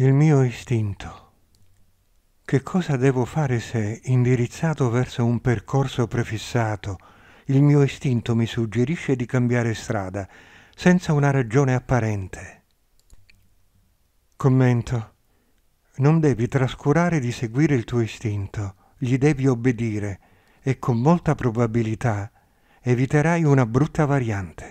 il mio istinto. Che cosa devo fare se, indirizzato verso un percorso prefissato, il mio istinto mi suggerisce di cambiare strada, senza una ragione apparente? Commento. Non devi trascurare di seguire il tuo istinto, gli devi obbedire e con molta probabilità eviterai una brutta variante.